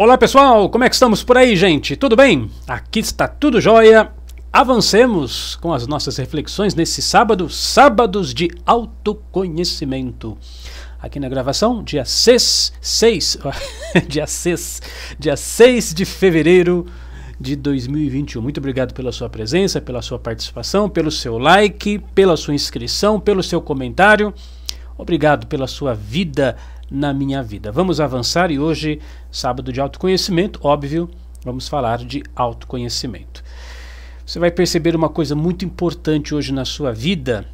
Olá pessoal, como é que estamos por aí, gente? Tudo bem? Aqui está tudo jóia. Avancemos com as nossas reflexões nesse sábado, sábados de autoconhecimento. Aqui na gravação, dia 6, 6 dia 6, dia 6 de fevereiro de 2021. Muito obrigado pela sua presença, pela sua participação, pelo seu like, pela sua inscrição, pelo seu comentário. Obrigado pela sua vida na minha vida. Vamos avançar e hoje, sábado de autoconhecimento, óbvio, vamos falar de autoconhecimento. Você vai perceber uma coisa muito importante hoje na sua vida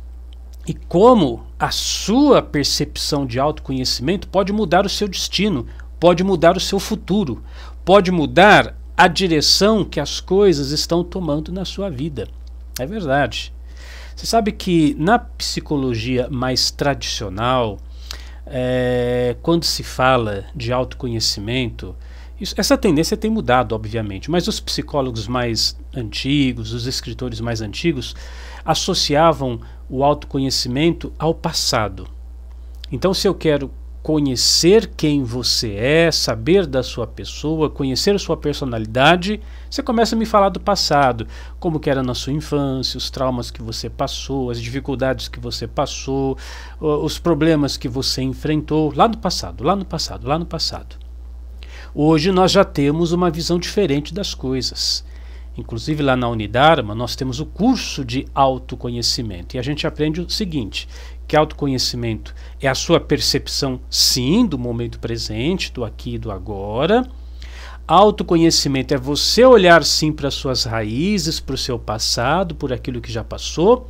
e como a sua percepção de autoconhecimento pode mudar o seu destino, pode mudar o seu futuro, pode mudar a direção que as coisas estão tomando na sua vida. É verdade. Você sabe que na psicologia mais tradicional, é, quando se fala de autoconhecimento, isso, essa tendência tem mudado, obviamente, mas os psicólogos mais antigos, os escritores mais antigos, associavam o autoconhecimento ao passado. Então, se eu quero conhecer quem você é, saber da sua pessoa, conhecer a sua personalidade, você começa a me falar do passado, como que era na sua infância, os traumas que você passou, as dificuldades que você passou, os problemas que você enfrentou lá no passado, lá no passado, lá no passado. Hoje nós já temos uma visão diferente das coisas. Inclusive lá na Unidarma nós temos o curso de autoconhecimento e a gente aprende o seguinte: que autoconhecimento é a sua percepção, sim, do momento presente, do aqui e do agora. Autoconhecimento é você olhar, sim, para as suas raízes, para o seu passado, por aquilo que já passou.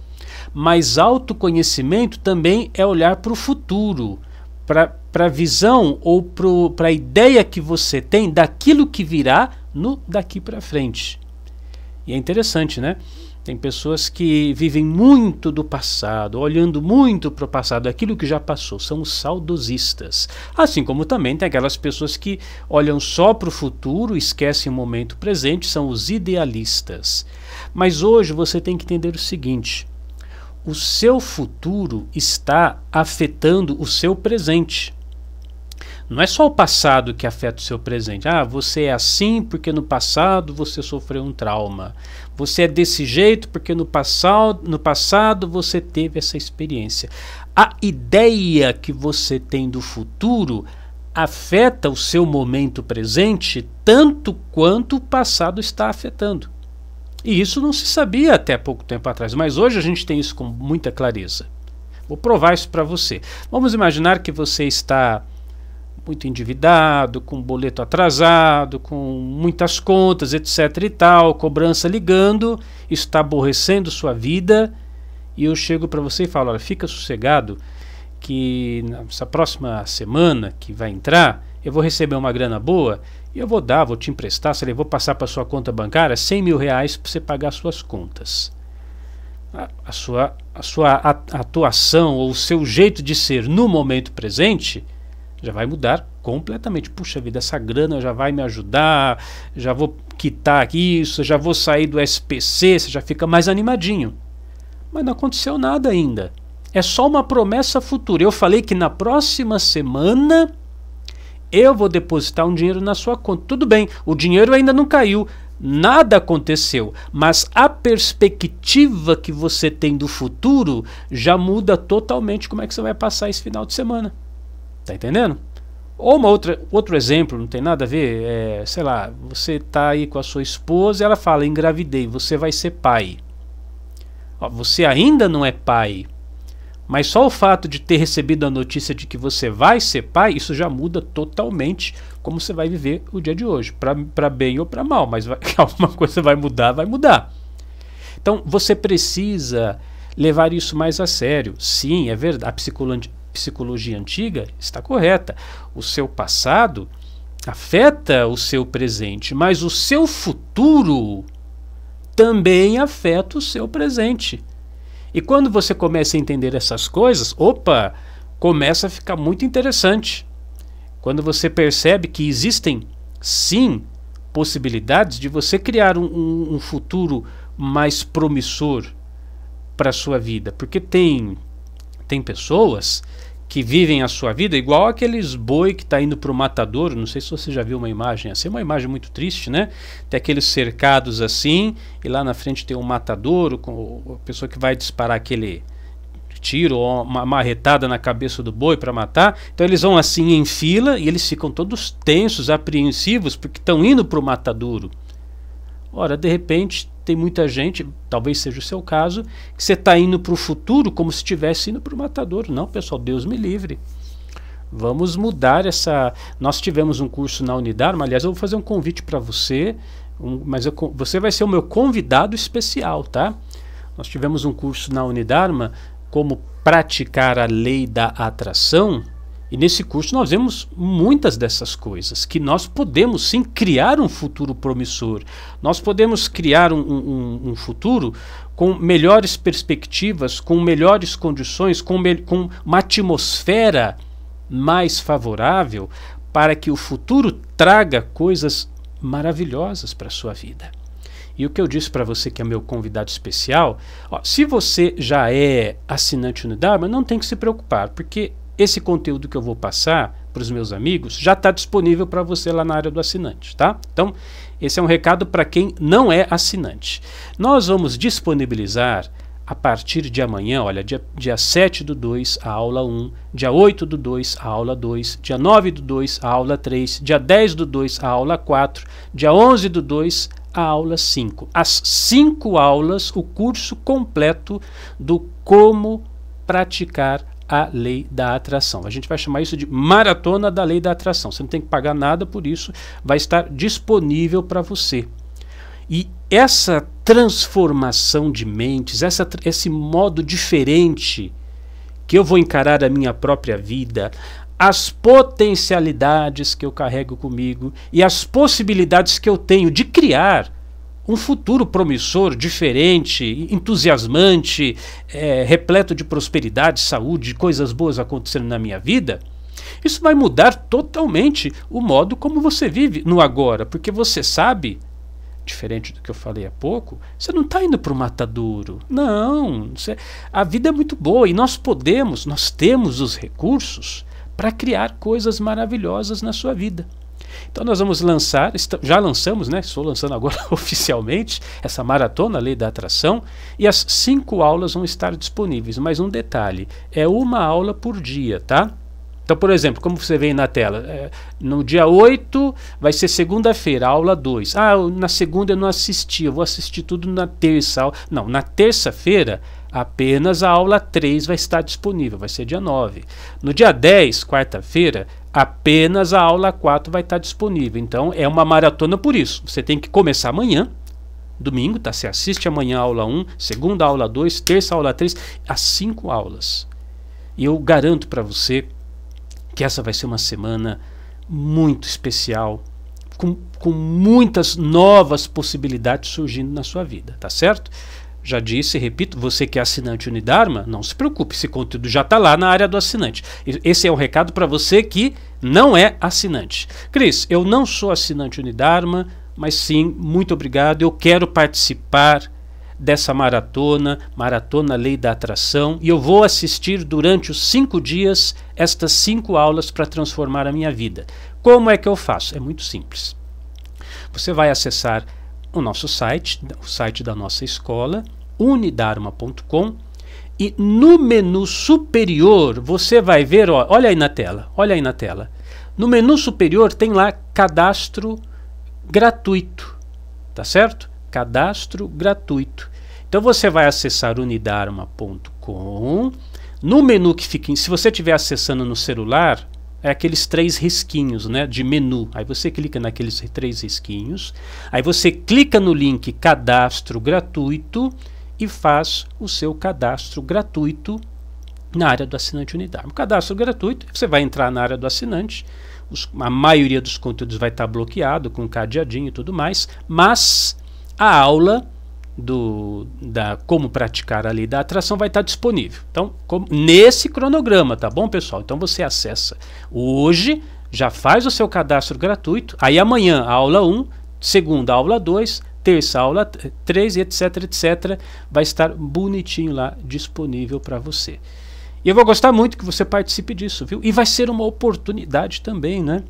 Mas autoconhecimento também é olhar para o futuro, para a visão ou para a ideia que você tem daquilo que virá no daqui para frente. E é interessante, né? Tem pessoas que vivem muito do passado, olhando muito para o passado, aquilo que já passou, são os saudosistas. Assim como também tem aquelas pessoas que olham só para o futuro, esquecem o momento presente, são os idealistas. Mas hoje você tem que entender o seguinte: o seu futuro está afetando o seu presente. Não é só o passado que afeta o seu presente. Ah, você é assim porque no passado você sofreu um trauma. Você é desse jeito porque no passado, no passado você teve essa experiência. A ideia que você tem do futuro afeta o seu momento presente tanto quanto o passado está afetando. E isso não se sabia até pouco tempo atrás, mas hoje a gente tem isso com muita clareza. Vou provar isso para você. Vamos imaginar que você está muito endividado, com boleto atrasado, com muitas contas, etc e tal, cobrança ligando, está aborrecendo sua vida, e eu chego para você e falo, olha, fica sossegado que nessa próxima semana que vai entrar, eu vou receber uma grana boa e eu vou dar, vou te emprestar, sei lá, vou passar para sua conta bancária 100 mil reais para você pagar suas contas. A, a, sua, a sua atuação ou o seu jeito de ser no momento presente já vai mudar completamente. Puxa vida, essa grana já vai me ajudar, já vou quitar isso, já vou sair do SPC, você já fica mais animadinho. Mas não aconteceu nada ainda. É só uma promessa futura. Eu falei que na próxima semana eu vou depositar um dinheiro na sua conta. Tudo bem, o dinheiro ainda não caiu, nada aconteceu, mas a perspectiva que você tem do futuro já muda totalmente como é que você vai passar esse final de semana. Tá entendendo? Ou uma outra, outro exemplo, não tem nada a ver, é, sei lá, você tá aí com a sua esposa e ela fala, engravidei, você vai ser pai. Ó, você ainda não é pai, mas só o fato de ter recebido a notícia de que você vai ser pai, isso já muda totalmente como você vai viver o dia de hoje, para bem ou para mal, mas vai, alguma coisa vai mudar, vai mudar. Então você precisa levar isso mais a sério. Sim, é verdade, a psicologia antiga está correta. O seu passado afeta o seu presente, mas o seu futuro também afeta o seu presente. E quando você começa a entender essas coisas, opa, começa a ficar muito interessante. Quando você percebe que existem, sim, possibilidades de você criar um, um, um futuro mais promissor para a sua vida, porque tem tem pessoas que vivem a sua vida igual aqueles boi que está indo para o matador Não sei se você já viu uma imagem assim, é uma imagem muito triste, né? Tem aqueles cercados assim, e lá na frente tem um matador com a pessoa que vai disparar aquele tiro ou uma marretada na cabeça do boi para matar. Então eles vão assim em fila e eles ficam todos tensos, apreensivos, porque estão indo para o matadouro. Ora, de repente, tem muita gente, talvez seja o seu caso, que você está indo para o futuro como se estivesse indo para o matador. Não, pessoal, Deus me livre. Vamos mudar essa. Nós tivemos um curso na Unidar, aliás, eu vou fazer um convite para você, um, mas eu, você vai ser o meu convidado especial, tá? Nós tivemos um curso na Unidarma como praticar a lei da atração e nesse curso nós vemos muitas dessas coisas, que nós podemos sim criar um futuro promissor. Nós podemos criar um, um, um futuro com melhores perspectivas, com melhores condições, com, me com uma atmosfera mais favorável para que o futuro traga coisas maravilhosas para a sua vida. E o que eu disse para você que é meu convidado especial, ó, se você já é assinante Unidharma, não tem que se preocupar, porque esse conteúdo que eu vou passar para os meus amigos já está disponível para você lá na área do assinante, tá? Então, esse é um recado para quem não é assinante. Nós vamos disponibilizar a partir de amanhã, olha, dia, dia 7 do 2, a aula 1, dia 8 do 2, a aula 2, dia 9 do 2, a aula 3, dia 10 do 2, a aula 4, dia 11 do 2, a aula 5. As cinco aulas, o curso completo do como praticar a lei da atração. A gente vai chamar isso de maratona da lei da atração. Você não tem que pagar nada por isso, vai estar disponível para você. E essa transformação de mentes, essa, esse modo diferente que eu vou encarar a minha própria vida, as potencialidades que eu carrego comigo e as possibilidades que eu tenho de criar um futuro promissor, diferente, entusiasmante, é, repleto de prosperidade, saúde, coisas boas acontecendo na minha vida, isso vai mudar totalmente o modo como você vive no agora, porque você sabe, diferente do que eu falei há pouco, você não está indo para o matadouro. Não, você, a vida é muito boa e nós podemos, nós temos os recursos para criar coisas maravilhosas na sua vida. Então nós vamos lançar, já lançamos, né? Estou lançando agora oficialmente essa maratona Lei da Atração e as cinco aulas vão estar disponíveis. Mas um detalhe, é uma aula por dia, tá? Então, por exemplo, como você vê na tela, é, no dia 8 vai ser segunda-feira, aula 2. Ah, na segunda eu não assisti, eu vou assistir tudo na terça. Não, na terça-feira Apenas a aula 3 vai estar disponível, vai ser dia 9. No dia 10, quarta-feira, apenas a aula 4 vai estar disponível. Então é uma maratona por isso. Você tem que começar amanhã, domingo, tá? Você assiste amanhã a aula 1, segunda aula 2, terça aula 3, as 5 aulas. E eu garanto para você que essa vai ser uma semana muito especial, com, com muitas novas possibilidades surgindo na sua vida, tá certo? Já disse, repito, você que é assinante Unidarma, não se preocupe, esse conteúdo já está lá na área do assinante. Esse é um recado para você que não é assinante. Cris, eu não sou assinante Unidarma, mas sim, muito obrigado. Eu quero participar dessa maratona, Maratona Lei da Atração, e eu vou assistir durante os cinco dias estas cinco aulas para transformar a minha vida. Como é que eu faço? É muito simples. Você vai acessar o nosso site, o site da nossa escola, unidarma.com, e no menu superior você vai ver, ó, olha aí na tela, olha aí na tela. No menu superior tem lá cadastro gratuito, tá certo? Cadastro gratuito. Então você vai acessar unidarma.com. No menu que fica, se você estiver acessando no celular, é aqueles três risquinhos né, de menu. Aí você clica naqueles três risquinhos, aí você clica no link cadastro gratuito e faz o seu cadastro gratuito na área do assinante unidade. O cadastro gratuito, você vai entrar na área do assinante, os, a maioria dos conteúdos vai estar tá bloqueado com um cadeadinho e tudo mais, mas a aula do da como praticar a lei da atração vai estar disponível. Então, como, nesse cronograma, tá bom, pessoal? Então você acessa hoje, já faz o seu cadastro gratuito, aí amanhã aula 1, segunda aula 2, terça aula 3, etc, etc, vai estar bonitinho lá disponível para você. E eu vou gostar muito que você participe disso, viu? E vai ser uma oportunidade também, né?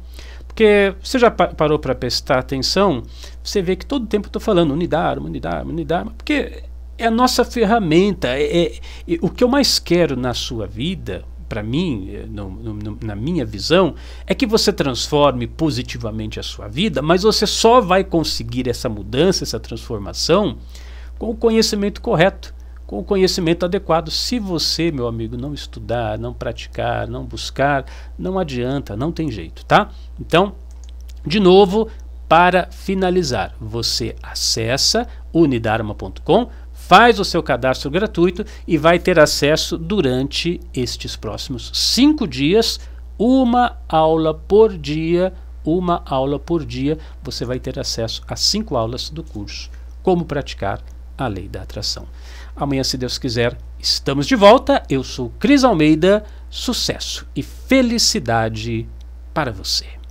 Porque você já pa parou para prestar atenção, você vê que todo tempo eu estou falando unidarma, unidarma, unidarma, porque é a nossa ferramenta. É, é, é, o que eu mais quero na sua vida, para mim, eh, no, no, na minha visão, é que você transforme positivamente a sua vida, mas você só vai conseguir essa mudança, essa transformação, com o conhecimento correto com o conhecimento adequado. Se você, meu amigo, não estudar, não praticar, não buscar, não adianta, não tem jeito, tá? Então, de novo, para finalizar, você acessa unidarma.com, faz o seu cadastro gratuito e vai ter acesso durante estes próximos cinco dias, uma aula por dia, uma aula por dia, você vai ter acesso a cinco aulas do curso Como Praticar a Lei da Atração. Amanhã, se Deus quiser, estamos de volta. Eu sou Cris Almeida. Sucesso e felicidade para você.